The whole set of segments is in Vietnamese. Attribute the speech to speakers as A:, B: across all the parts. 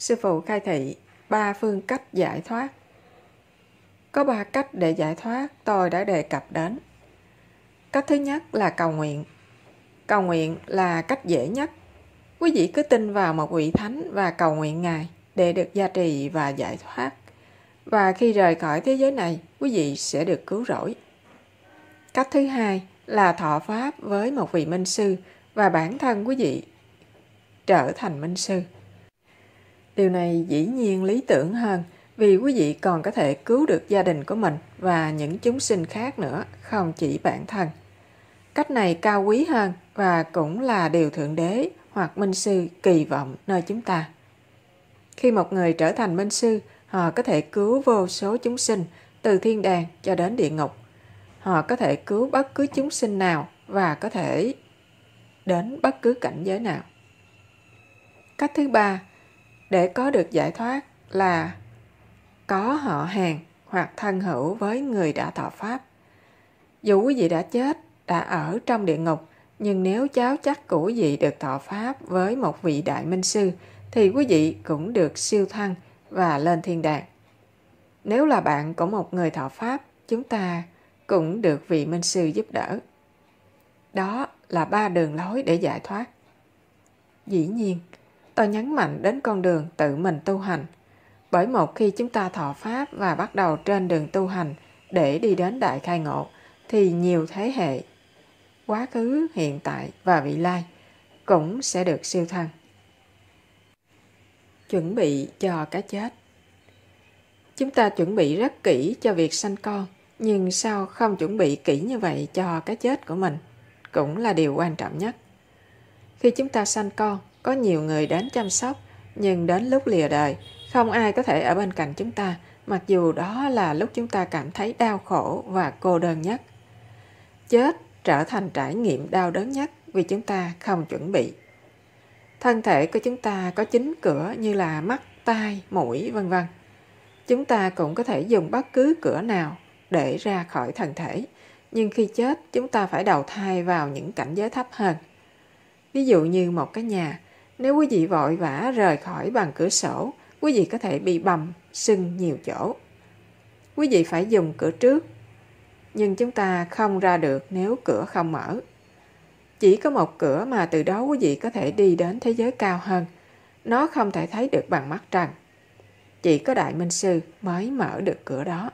A: sư phụ khai thị ba phương cách giải thoát có ba cách để giải thoát tôi đã đề cập đến cách thứ nhất là cầu nguyện cầu nguyện là cách dễ nhất quý vị cứ tin vào một vị thánh và cầu nguyện ngài để được gia trì và giải thoát và khi rời khỏi thế giới này quý vị sẽ được cứu rỗi cách thứ hai là thọ pháp với một vị minh sư và bản thân quý vị trở thành minh sư Điều này dĩ nhiên lý tưởng hơn vì quý vị còn có thể cứu được gia đình của mình và những chúng sinh khác nữa, không chỉ bản thân. Cách này cao quý hơn và cũng là điều Thượng Đế hoặc Minh Sư kỳ vọng nơi chúng ta. Khi một người trở thành Minh Sư, họ có thể cứu vô số chúng sinh từ thiên đàng cho đến địa ngục. Họ có thể cứu bất cứ chúng sinh nào và có thể đến bất cứ cảnh giới nào. Cách thứ ba để có được giải thoát là có họ hàng hoặc thân hữu với người đã thọ pháp dù quý vị đã chết đã ở trong địa ngục nhưng nếu cháu chắc của vị được thọ pháp với một vị đại minh sư thì quý vị cũng được siêu thăng và lên thiên đàng nếu là bạn của một người thọ pháp chúng ta cũng được vị minh sư giúp đỡ đó là ba đường lối để giải thoát dĩ nhiên tôi nhấn mạnh đến con đường tự mình tu hành. Bởi một khi chúng ta thọ pháp và bắt đầu trên đường tu hành để đi đến đại khai ngộ, thì nhiều thế hệ, quá khứ, hiện tại và vị lai cũng sẽ được siêu thăng. Chuẩn bị cho cái chết Chúng ta chuẩn bị rất kỹ cho việc sanh con, nhưng sao không chuẩn bị kỹ như vậy cho cái chết của mình? Cũng là điều quan trọng nhất. Khi chúng ta sanh con, có nhiều người đến chăm sóc, nhưng đến lúc lìa đời, không ai có thể ở bên cạnh chúng ta, mặc dù đó là lúc chúng ta cảm thấy đau khổ và cô đơn nhất. Chết trở thành trải nghiệm đau đớn nhất vì chúng ta không chuẩn bị. Thân thể của chúng ta có chín cửa như là mắt, tai, mũi, vân vân. Chúng ta cũng có thể dùng bất cứ cửa nào để ra khỏi thân thể, nhưng khi chết chúng ta phải đầu thai vào những cảnh giới thấp hơn. Ví dụ như một cái nhà, nếu quý vị vội vã rời khỏi bằng cửa sổ, quý vị có thể bị bầm, sưng nhiều chỗ. Quý vị phải dùng cửa trước, nhưng chúng ta không ra được nếu cửa không mở. Chỉ có một cửa mà từ đó quý vị có thể đi đến thế giới cao hơn. Nó không thể thấy được bằng mắt trần. Chỉ có Đại Minh Sư mới mở được cửa đó.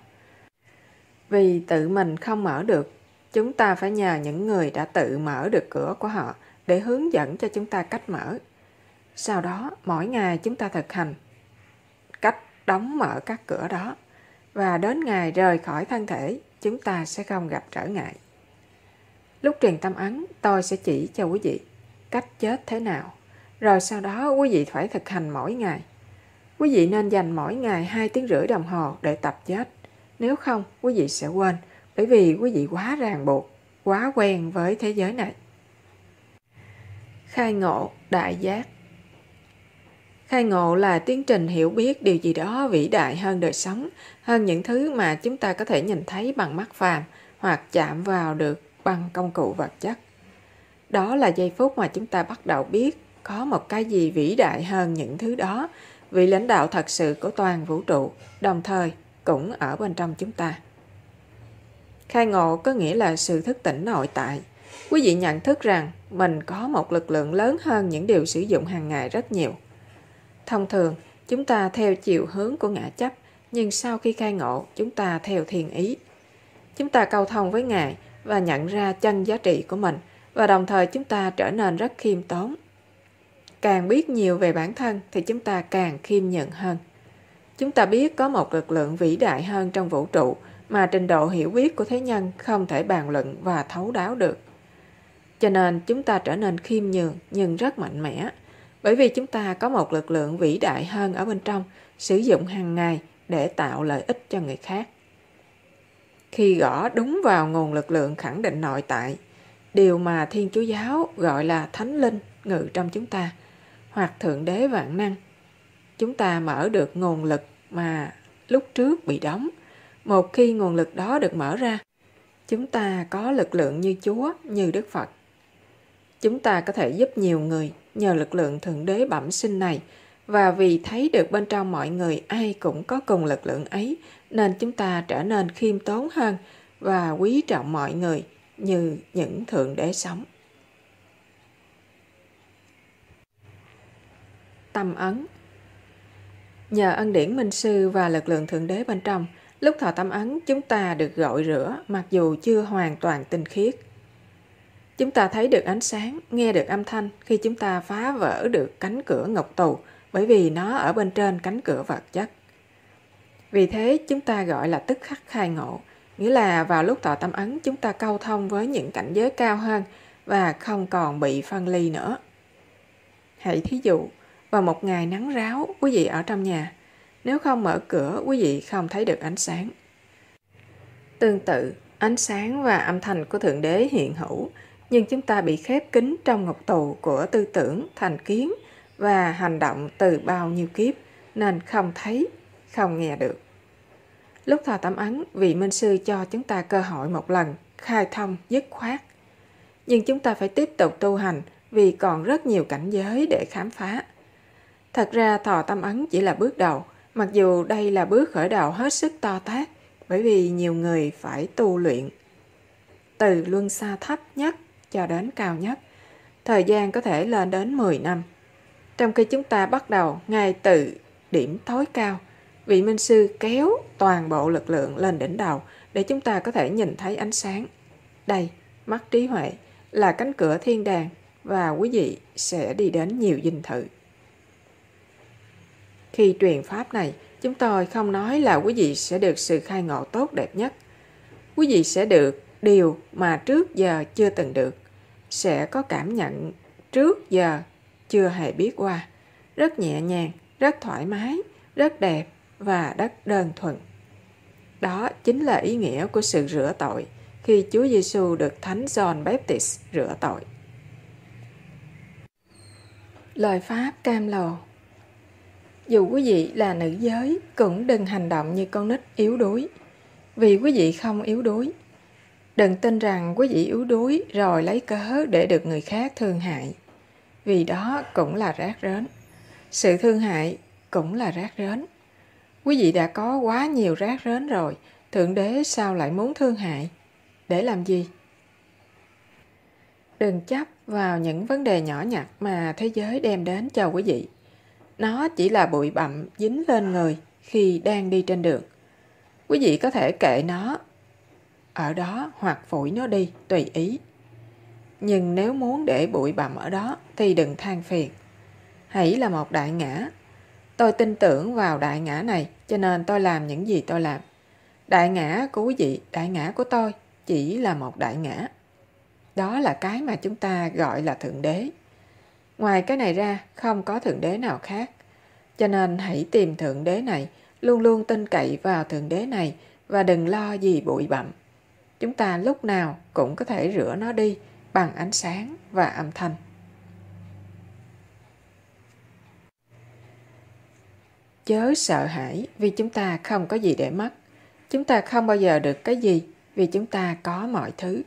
A: Vì tự mình không mở được, chúng ta phải nhờ những người đã tự mở được cửa của họ để hướng dẫn cho chúng ta cách mở. Sau đó, mỗi ngày chúng ta thực hành cách đóng mở các cửa đó và đến ngày rời khỏi thân thể, chúng ta sẽ không gặp trở ngại. Lúc truyền tâm ấn, tôi sẽ chỉ cho quý vị cách chết thế nào, rồi sau đó quý vị phải thực hành mỗi ngày. Quý vị nên dành mỗi ngày 2 tiếng rưỡi đồng hồ để tập chết. Nếu không, quý vị sẽ quên, bởi vì quý vị quá ràng buộc, quá quen với thế giới này. Khai ngộ đại giác khai ngộ là tiến trình hiểu biết điều gì đó vĩ đại hơn đời sống hơn những thứ mà chúng ta có thể nhìn thấy bằng mắt phàm hoặc chạm vào được bằng công cụ vật chất đó là giây phút mà chúng ta bắt đầu biết có một cái gì vĩ đại hơn những thứ đó vị lãnh đạo thật sự của toàn vũ trụ đồng thời cũng ở bên trong chúng ta khai ngộ có nghĩa là sự thức tỉnh nội tại quý vị nhận thức rằng mình có một lực lượng lớn hơn những điều sử dụng hàng ngày rất nhiều Thông thường, chúng ta theo chiều hướng của ngã chấp, nhưng sau khi khai ngộ, chúng ta theo thiền ý. Chúng ta cầu thông với Ngài và nhận ra chân giá trị của mình, và đồng thời chúng ta trở nên rất khiêm tốn. Càng biết nhiều về bản thân thì chúng ta càng khiêm nhận hơn. Chúng ta biết có một lực lượng vĩ đại hơn trong vũ trụ mà trình độ hiểu biết của thế nhân không thể bàn luận và thấu đáo được. Cho nên chúng ta trở nên khiêm nhường nhưng rất mạnh mẽ – bởi vì chúng ta có một lực lượng vĩ đại hơn ở bên trong sử dụng hàng ngày để tạo lợi ích cho người khác khi gõ đúng vào nguồn lực lượng khẳng định nội tại điều mà thiên chúa giáo gọi là thánh linh ngự trong chúng ta hoặc thượng đế vạn năng chúng ta mở được nguồn lực mà lúc trước bị đóng một khi nguồn lực đó được mở ra chúng ta có lực lượng như chúa như đức phật chúng ta có thể giúp nhiều người nhờ lực lượng thượng đế bẩm sinh này và vì thấy được bên trong mọi người ai cũng có cùng lực lượng ấy nên chúng ta trở nên khiêm tốn hơn và quý trọng mọi người như những thượng đế sống tâm ấn nhờ ân điển minh sư và lực lượng thượng đế bên trong lúc thọ tâm ấn chúng ta được gọi rửa mặc dù chưa hoàn toàn tinh khiết Chúng ta thấy được ánh sáng, nghe được âm thanh khi chúng ta phá vỡ được cánh cửa ngục tù bởi vì nó ở bên trên cánh cửa vật chất. Vì thế chúng ta gọi là tức khắc khai ngộ, nghĩa là vào lúc tọa tâm ấn chúng ta câu thông với những cảnh giới cao hơn và không còn bị phân ly nữa. Hãy thí dụ, vào một ngày nắng ráo, quý vị ở trong nhà, nếu không mở cửa, quý vị không thấy được ánh sáng. Tương tự, ánh sáng và âm thanh của Thượng Đế hiện hữu nhưng chúng ta bị khép kín trong ngục tù của tư tưởng, thành kiến và hành động từ bao nhiêu kiếp nên không thấy, không nghe được. Lúc thọ tẩm ấn, vị minh sư cho chúng ta cơ hội một lần, khai thông, dứt khoát. Nhưng chúng ta phải tiếp tục tu hành vì còn rất nhiều cảnh giới để khám phá. Thật ra thọ tâm ấn chỉ là bước đầu, mặc dù đây là bước khởi đầu hết sức to tát, bởi vì nhiều người phải tu luyện. Từ luân xa thấp nhất cho đến cao nhất. Thời gian có thể lên đến 10 năm. Trong khi chúng ta bắt đầu ngay từ điểm tối cao, vị minh sư kéo toàn bộ lực lượng lên đỉnh đầu để chúng ta có thể nhìn thấy ánh sáng. Đây, mắt trí huệ là cánh cửa thiên đàng và quý vị sẽ đi đến nhiều dinh thự. Khi truyền pháp này, chúng tôi không nói là quý vị sẽ được sự khai ngộ tốt đẹp nhất. Quý vị sẽ được điều mà trước giờ chưa từng được sẽ có cảm nhận trước giờ chưa hề biết qua rất nhẹ nhàng rất thoải mái rất đẹp và rất đơn thuần đó chính là ý nghĩa của sự rửa tội khi Chúa Giêsu được Thánh John Baptist rửa tội. Lời Pháp cam lồ Dù quý vị là nữ giới, cũng đừng hành động như con nít yếu đuối. Vì quý vị không yếu đuối, Đừng tin rằng quý vị yếu đuối rồi lấy cớ để được người khác thương hại. Vì đó cũng là rác rến. Sự thương hại cũng là rác rến. Quý vị đã có quá nhiều rác rến rồi, Thượng Đế sao lại muốn thương hại? Để làm gì? Đừng chấp vào những vấn đề nhỏ nhặt mà thế giới đem đến cho quý vị. Nó chỉ là bụi bặm dính lên người khi đang đi trên đường. Quý vị có thể kệ nó ở đó hoặc phủi nó đi tùy ý nhưng nếu muốn để bụi bặm ở đó thì đừng than phiền hãy là một đại ngã tôi tin tưởng vào đại ngã này cho nên tôi làm những gì tôi làm đại ngã của quý vị đại ngã của tôi chỉ là một đại ngã đó là cái mà chúng ta gọi là thượng đế ngoài cái này ra không có thượng đế nào khác cho nên hãy tìm thượng đế này luôn luôn tin cậy vào thượng đế này và đừng lo gì bụi bặm chúng ta lúc nào cũng có thể rửa nó đi bằng ánh sáng và âm thanh chớ sợ hãi vì chúng ta không có gì để mất chúng ta không bao giờ được cái gì vì chúng ta có mọi thứ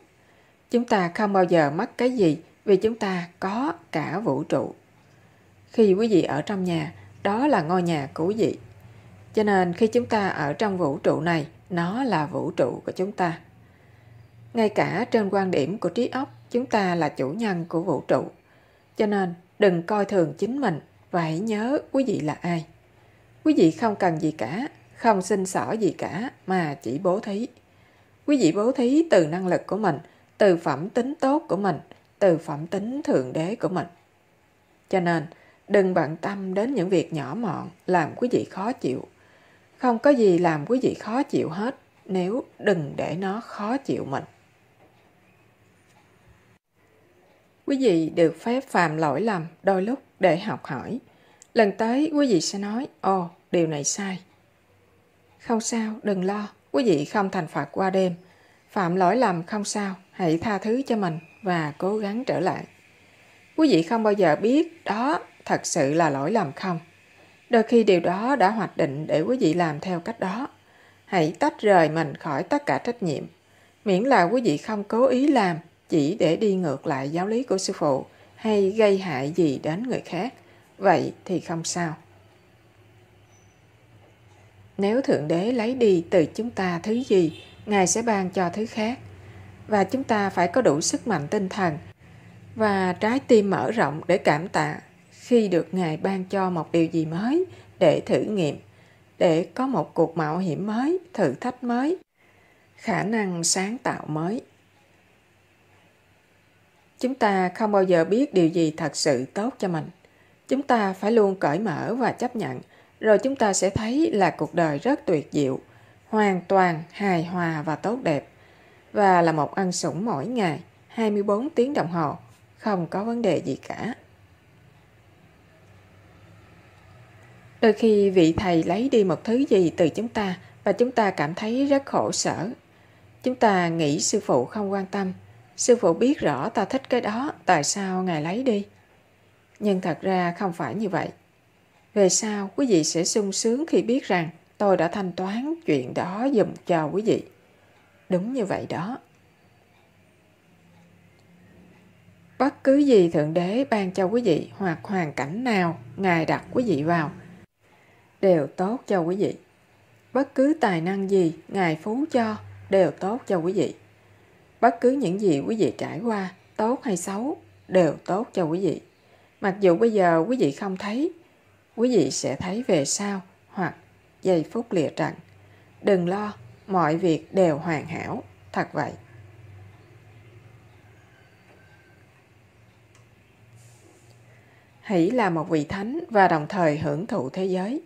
A: chúng ta không bao giờ mất cái gì vì chúng ta có cả vũ trụ khi quý vị ở trong nhà đó là ngôi nhà của quý vị cho nên khi chúng ta ở trong vũ trụ này nó là vũ trụ của chúng ta ngay cả trên quan điểm của trí óc chúng ta là chủ nhân của vũ trụ cho nên đừng coi thường chính mình và hãy nhớ quý vị là ai quý vị không cần gì cả không xin xỏ gì cả mà chỉ bố thí quý vị bố thí từ năng lực của mình từ phẩm tính tốt của mình từ phẩm tính thượng đế của mình cho nên đừng bận tâm đến những việc nhỏ mọn làm quý vị khó chịu không có gì làm quý vị khó chịu hết nếu đừng để nó khó chịu mình quý vị được phép phạm lỗi lầm đôi lúc để học hỏi. Lần tới quý vị sẽ nói, ồ, điều này sai. Không sao, đừng lo, quý vị không thành Phật qua đêm. Phạm lỗi lầm không sao, hãy tha thứ cho mình và cố gắng trở lại. Quý vị không bao giờ biết đó thật sự là lỗi lầm không. Đôi khi điều đó đã hoạch định để quý vị làm theo cách đó. Hãy tách rời mình khỏi tất cả trách nhiệm. Miễn là quý vị không cố ý làm chỉ để đi ngược lại giáo lý của sư phụ hay gây hại gì đến người khác, vậy thì không sao. Nếu Thượng Đế lấy đi từ chúng ta thứ gì, Ngài sẽ ban cho thứ khác. Và chúng ta phải có đủ sức mạnh tinh thần và trái tim mở rộng để cảm tạ khi được Ngài ban cho một điều gì mới để thử nghiệm, để có một cuộc mạo hiểm mới, thử thách mới, khả năng sáng tạo mới chúng ta không bao giờ biết điều gì thật sự tốt cho mình chúng ta phải luôn cởi mở và chấp nhận rồi chúng ta sẽ thấy là cuộc đời rất tuyệt diệu hoàn toàn hài hòa và tốt đẹp và là một ăn sủng mỗi ngày 24 tiếng đồng hồ không có vấn đề gì cả đôi khi vị thầy lấy đi một thứ gì từ chúng ta và chúng ta cảm thấy rất khổ sở chúng ta nghĩ sư phụ không quan tâm Sư phụ biết rõ ta thích cái đó, tại sao ngài lấy đi? Nhưng thật ra không phải như vậy. Về sau, quý vị sẽ sung sướng khi biết rằng tôi đã thanh toán chuyện đó dùm cho quý vị. Đúng như vậy đó. Bất cứ gì Thượng Đế ban cho quý vị hoặc hoàn cảnh nào Ngài đặt quý vị vào đều tốt cho quý vị. Bất cứ tài năng gì Ngài phú cho đều tốt cho quý vị bất cứ những gì quý vị trải qua, tốt hay xấu, đều tốt cho quý vị. Mặc dù bây giờ quý vị không thấy, quý vị sẽ thấy về sau hoặc giây phút lìa trần. Đừng lo, mọi việc đều hoàn hảo, thật vậy. Hãy là một vị thánh và đồng thời hưởng thụ thế giới.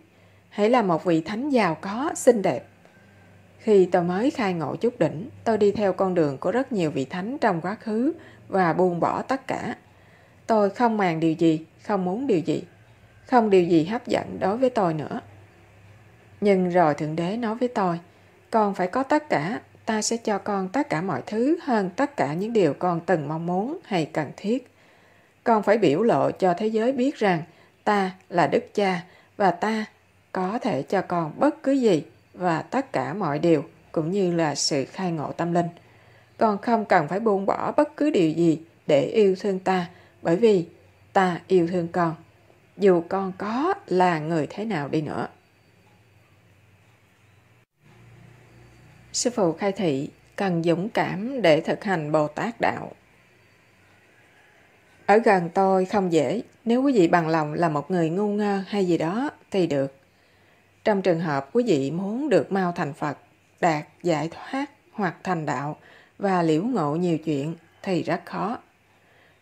A: Hãy là một vị thánh giàu có, xinh đẹp, khi tôi mới khai ngộ chút đỉnh, tôi đi theo con đường của rất nhiều vị thánh trong quá khứ và buông bỏ tất cả. Tôi không màng điều gì, không muốn điều gì, không điều gì hấp dẫn đối với tôi nữa. Nhưng rồi Thượng Đế nói với tôi, con phải có tất cả, ta sẽ cho con tất cả mọi thứ hơn tất cả những điều con từng mong muốn hay cần thiết. Con phải biểu lộ cho thế giới biết rằng ta là Đức Cha và ta có thể cho con bất cứ gì và tất cả mọi điều cũng như là sự khai ngộ tâm linh. Con không cần phải buông bỏ bất cứ điều gì để yêu thương ta bởi vì ta yêu thương con, dù con có là người thế nào đi nữa. Sư phụ khai thị cần dũng cảm để thực hành Bồ Tát Đạo. Ở gần tôi không dễ, nếu quý vị bằng lòng là một người ngu ngơ hay gì đó thì được. Trong trường hợp quý vị muốn được mau thành Phật, đạt giải thoát hoặc thành đạo và liễu ngộ nhiều chuyện thì rất khó.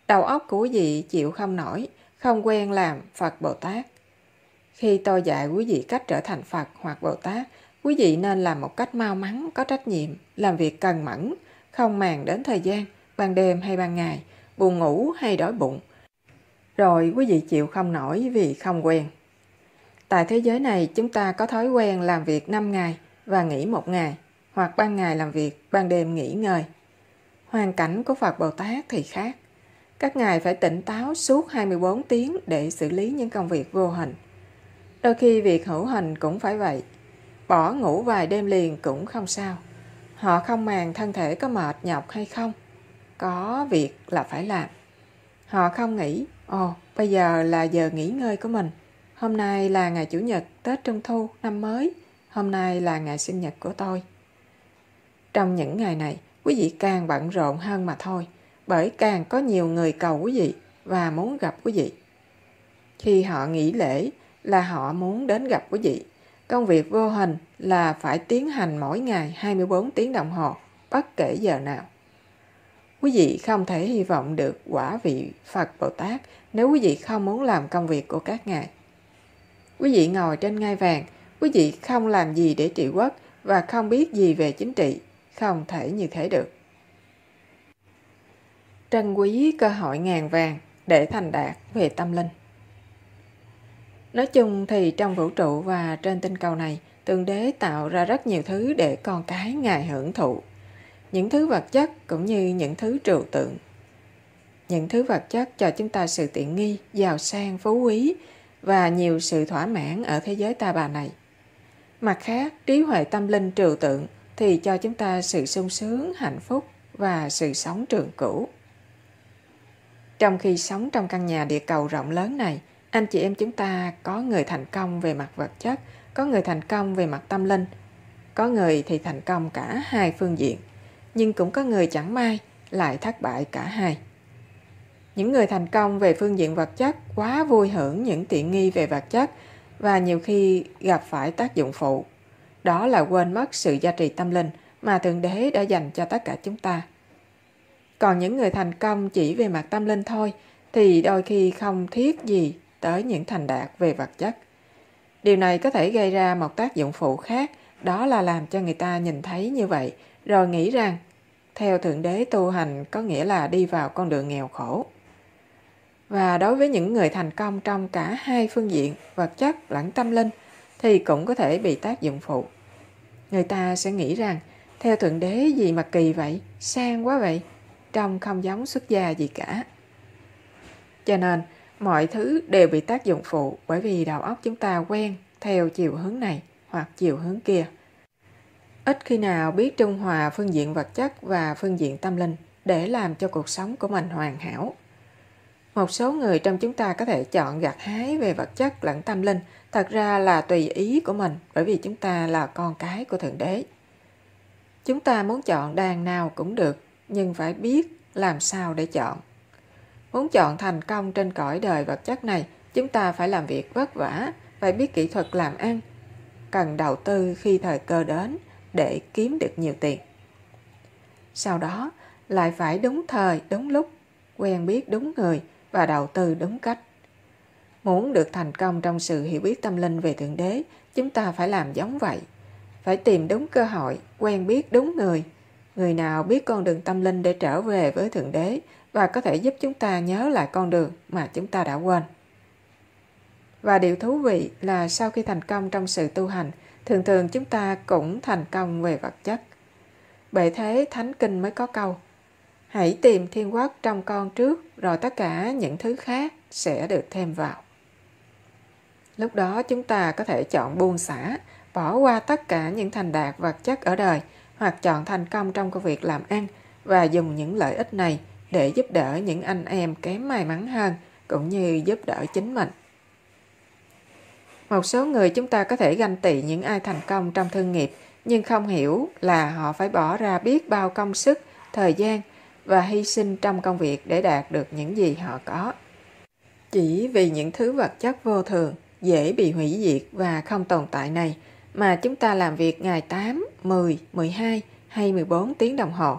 A: Đầu óc của quý vị chịu không nổi, không quen làm Phật Bồ Tát. Khi tôi dạy quý vị cách trở thành Phật hoặc Bồ Tát, quý vị nên làm một cách mau mắn, có trách nhiệm, làm việc cần mẫn, không màng đến thời gian, ban đêm hay ban ngày, buồn ngủ hay đói bụng. Rồi quý vị chịu không nổi vì không quen. Tại thế giới này, chúng ta có thói quen làm việc 5 ngày và nghỉ một ngày, hoặc ban ngày làm việc, ban đêm nghỉ ngơi. Hoàn cảnh của Phật Bồ Tát thì khác. Các ngài phải tỉnh táo suốt 24 tiếng để xử lý những công việc vô hình. Đôi khi việc hữu hình cũng phải vậy. Bỏ ngủ vài đêm liền cũng không sao. Họ không màng thân thể có mệt nhọc hay không. Có việc là phải làm. Họ không nghĩ, ồ, bây giờ là giờ nghỉ ngơi của mình – Hôm nay là ngày Chủ nhật, Tết Trung Thu, năm mới. Hôm nay là ngày sinh nhật của tôi. Trong những ngày này, quý vị càng bận rộn hơn mà thôi, bởi càng có nhiều người cầu quý vị và muốn gặp quý vị. Khi họ nghỉ lễ là họ muốn đến gặp quý vị. Công việc vô hình là phải tiến hành mỗi ngày 24 tiếng đồng hồ, bất kể giờ nào. Quý vị không thể hy vọng được quả vị Phật Bồ Tát nếu quý vị không muốn làm công việc của các ngài. Quý vị ngồi trên ngai vàng, quý vị không làm gì để trị quốc và không biết gì về chính trị. Không thể như thế được. Trân quý cơ hội ngàn vàng để thành đạt về tâm linh. Nói chung thì trong vũ trụ và trên tinh cầu này, tượng Đế tạo ra rất nhiều thứ để con cái ngài hưởng thụ. Những thứ vật chất cũng như những thứ trừu tượng. Những thứ vật chất cho chúng ta sự tiện nghi, giàu sang, phú quý, và nhiều sự thỏa mãn ở thế giới ta bà này. Mặt khác, trí huệ tâm linh trừu tượng thì cho chúng ta sự sung sướng, hạnh phúc và sự sống trường cửu. Trong khi sống trong căn nhà địa cầu rộng lớn này, anh chị em chúng ta có người thành công về mặt vật chất, có người thành công về mặt tâm linh, có người thì thành công cả hai phương diện, nhưng cũng có người chẳng may lại thất bại cả hai những người thành công về phương diện vật chất quá vui hưởng những tiện nghi về vật chất và nhiều khi gặp phải tác dụng phụ đó là quên mất sự giá trị tâm linh mà thượng đế đã dành cho tất cả chúng ta còn những người thành công chỉ về mặt tâm linh thôi thì đôi khi không thiết gì tới những thành đạt về vật chất điều này có thể gây ra một tác dụng phụ khác đó là làm cho người ta nhìn thấy như vậy rồi nghĩ rằng theo thượng đế tu hành có nghĩa là đi vào con đường nghèo khổ và đối với những người thành công trong cả hai phương diện vật chất lẫn tâm linh thì cũng có thể bị tác dụng phụ người ta sẽ nghĩ rằng theo thượng đế gì mà kỳ vậy sang quá vậy trông không giống xuất gia gì cả cho nên mọi thứ đều bị tác dụng phụ bởi vì đầu óc chúng ta quen theo chiều hướng này hoặc chiều hướng kia ít khi nào biết trung hòa phương diện vật chất và phương diện tâm linh để làm cho cuộc sống của mình hoàn hảo một số người trong chúng ta có thể chọn gặt hái về vật chất lẫn tâm linh, thật ra là tùy ý của mình, bởi vì chúng ta là con cái của Thượng Đế. Chúng ta muốn chọn đàn nào cũng được, nhưng phải biết làm sao để chọn. Muốn chọn thành công trên cõi đời vật chất này, chúng ta phải làm việc vất vả, phải biết kỹ thuật làm ăn, cần đầu tư khi thời cơ đến để kiếm được nhiều tiền. Sau đó, lại phải đúng thời, đúng lúc, quen biết đúng người, và đầu tư đúng cách. Muốn được thành công trong sự hiểu biết tâm linh về Thượng Đế, chúng ta phải làm giống vậy. Phải tìm đúng cơ hội, quen biết đúng người. Người nào biết con đường tâm linh để trở về với Thượng Đế và có thể giúp chúng ta nhớ lại con đường mà chúng ta đã quên. Và điều thú vị là sau khi thành công trong sự tu hành, thường thường chúng ta cũng thành công về vật chất. Bởi thế Thánh Kinh mới có câu – Hãy tìm thiên quốc trong con trước, rồi tất cả những thứ khác sẽ được thêm vào. Lúc đó chúng ta có thể chọn buông xả, bỏ qua tất cả những thành đạt vật chất ở đời, hoặc chọn thành công trong công việc làm ăn và dùng những lợi ích này để giúp đỡ những anh em kém may mắn hơn, cũng như giúp đỡ chính mình. Một số người chúng ta có thể ganh tị những ai thành công trong thương nghiệp, nhưng không hiểu là họ phải bỏ ra biết bao công sức, thời gian và hy sinh trong công việc để đạt được những gì họ có chỉ vì những thứ vật chất vô thường dễ bị hủy diệt và không tồn tại này mà chúng ta làm việc ngày 8, 10, 12 hay 14 tiếng đồng hồ.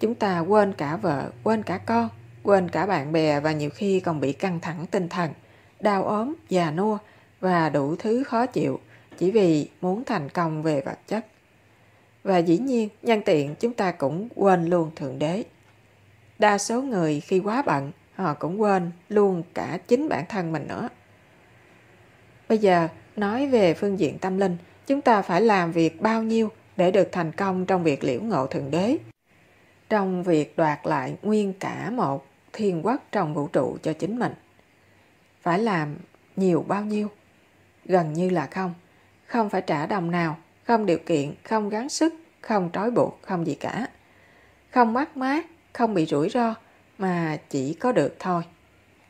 A: Chúng ta quên cả vợ, quên cả con, quên cả bạn bè và nhiều khi còn bị căng thẳng tinh thần, đau ốm, già nua và đủ thứ khó chịu chỉ vì muốn thành công về vật chất. Và dĩ nhiên, nhân tiện chúng ta cũng quên luôn Thượng Đế. Đa số người khi quá bận, họ cũng quên luôn cả chính bản thân mình nữa. Bây giờ, nói về phương diện tâm linh, chúng ta phải làm việc bao nhiêu để được thành công trong việc liễu ngộ Thượng Đế? Trong việc đoạt lại nguyên cả một thiên quốc trong vũ trụ cho chính mình. Phải làm nhiều bao nhiêu? Gần như là không. Không phải trả đồng nào, không điều kiện, không gắng sức, không trói buộc, không gì cả. Không mắc mát, không bị rủi ro mà chỉ có được thôi.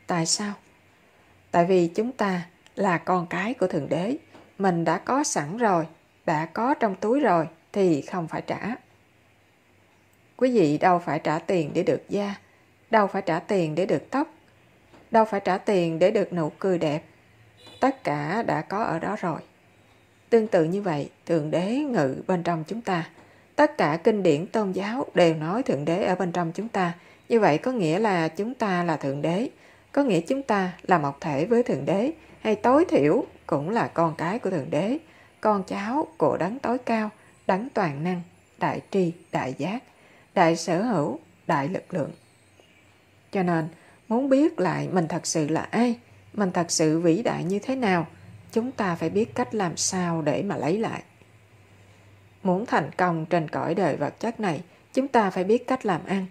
A: Tại sao? Tại vì chúng ta là con cái của Thượng Đế, mình đã có sẵn rồi, đã có trong túi rồi thì không phải trả. Quý vị đâu phải trả tiền để được da, đâu phải trả tiền để được tóc, đâu phải trả tiền để được nụ cười đẹp. Tất cả đã có ở đó rồi. Tương tự như vậy, Thượng Đế ngự bên trong chúng ta. Tất cả kinh điển tôn giáo đều nói Thượng Đế ở bên trong chúng ta. Như vậy có nghĩa là chúng ta là Thượng Đế. Có nghĩa chúng ta là một thể với Thượng Đế, hay tối thiểu cũng là con cái của Thượng Đế, con cháu của đấng tối cao, đấng toàn năng, đại tri, đại giác, đại sở hữu, đại lực lượng. Cho nên, muốn biết lại mình thật sự là ai, mình thật sự vĩ đại như thế nào, chúng ta phải biết cách làm sao để mà lấy lại. Muốn thành công trên cõi đời vật chất này, chúng ta phải biết cách làm ăn.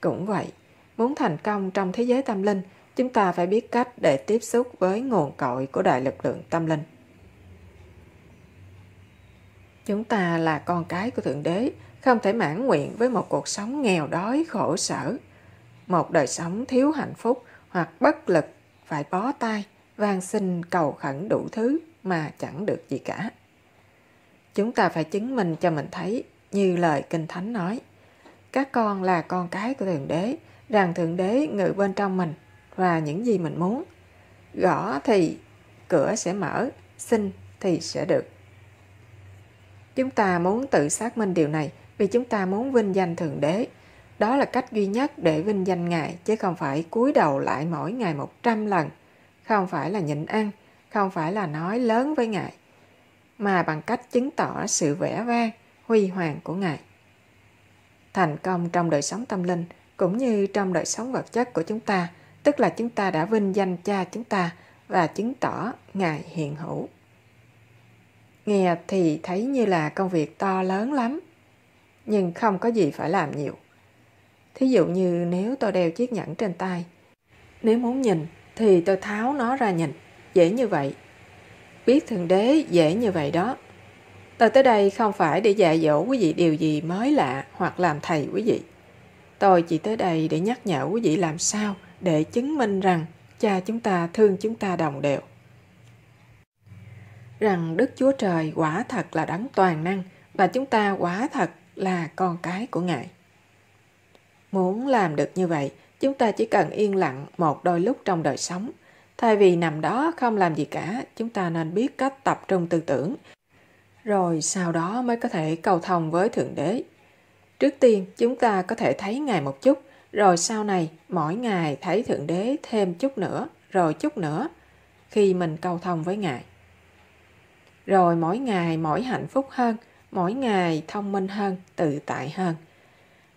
A: Cũng vậy, muốn thành công trong thế giới tâm linh, chúng ta phải biết cách để tiếp xúc với nguồn cội của đại lực lượng tâm linh. Chúng ta là con cái của Thượng Đế, không thể mãn nguyện với một cuộc sống nghèo đói khổ sở, một đời sống thiếu hạnh phúc hoặc bất lực, phải bó tay, van xin cầu khẩn đủ thứ mà chẳng được gì cả. Chúng ta phải chứng minh cho mình thấy, như lời Kinh Thánh nói. Các con là con cái của Thượng Đế, rằng Thượng Đế ngự bên trong mình và những gì mình muốn. Gõ thì cửa sẽ mở, xin thì sẽ được. Chúng ta muốn tự xác minh điều này vì chúng ta muốn vinh danh Thượng Đế. Đó là cách duy nhất để vinh danh Ngài, chứ không phải cúi đầu lại mỗi ngày một trăm lần. Không phải là nhịn ăn, không phải là nói lớn với Ngài mà bằng cách chứng tỏ sự vẻ vang, huy hoàng của Ngài. Thành công trong đời sống tâm linh cũng như trong đời sống vật chất của chúng ta, tức là chúng ta đã vinh danh cha chúng ta và chứng tỏ Ngài hiện hữu. Nghe thì thấy như là công việc to lớn lắm, nhưng không có gì phải làm nhiều. Thí dụ như nếu tôi đeo chiếc nhẫn trên tay, nếu muốn nhìn thì tôi tháo nó ra nhìn, dễ như vậy biết thượng đế dễ như vậy đó. Tôi tới đây không phải để dạy dỗ quý vị điều gì mới lạ hoặc làm thầy quý vị. Tôi chỉ tới đây để nhắc nhở quý vị làm sao để chứng minh rằng cha chúng ta thương chúng ta đồng đều. Rằng Đức Chúa Trời quả thật là đấng toàn năng và chúng ta quả thật là con cái của Ngài. Muốn làm được như vậy, chúng ta chỉ cần yên lặng một đôi lúc trong đời sống – Thay vì nằm đó không làm gì cả, chúng ta nên biết cách tập trung tư tưởng. Rồi sau đó mới có thể cầu thông với Thượng Đế. Trước tiên, chúng ta có thể thấy Ngài một chút, rồi sau này mỗi ngày thấy Thượng Đế thêm chút nữa, rồi chút nữa, khi mình cầu thông với Ngài. Rồi mỗi ngày mỗi hạnh phúc hơn, mỗi ngày thông minh hơn, tự tại hơn,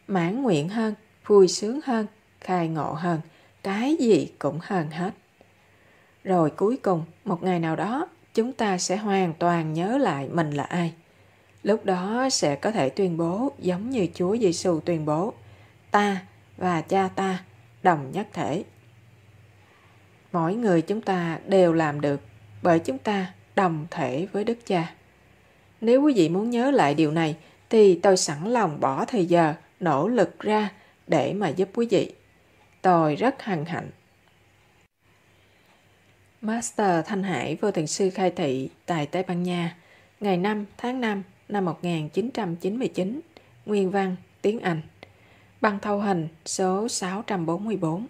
A: mãn nguyện hơn, vui sướng hơn, khai ngộ hơn, cái gì cũng hơn hết. Rồi cuối cùng, một ngày nào đó, chúng ta sẽ hoàn toàn nhớ lại mình là ai. Lúc đó sẽ có thể tuyên bố giống như Chúa Giêsu tuyên bố, ta và cha ta đồng nhất thể. Mỗi người chúng ta đều làm được bởi chúng ta đồng thể với Đức Cha. Nếu quý vị muốn nhớ lại điều này thì tôi sẵn lòng bỏ thời giờ, nỗ lực ra để mà giúp quý vị. Tôi rất hân hạnh Master Thanh Hải vô thường sư khai thị tại Tây Ban Nha, ngày 5 tháng 5 năm 1999, nguyên văn tiếng Anh. Băng thâu hình số 644